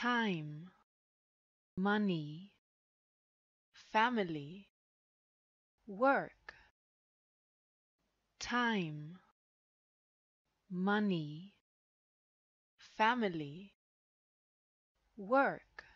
time, money, family, work. Time, money, family, work.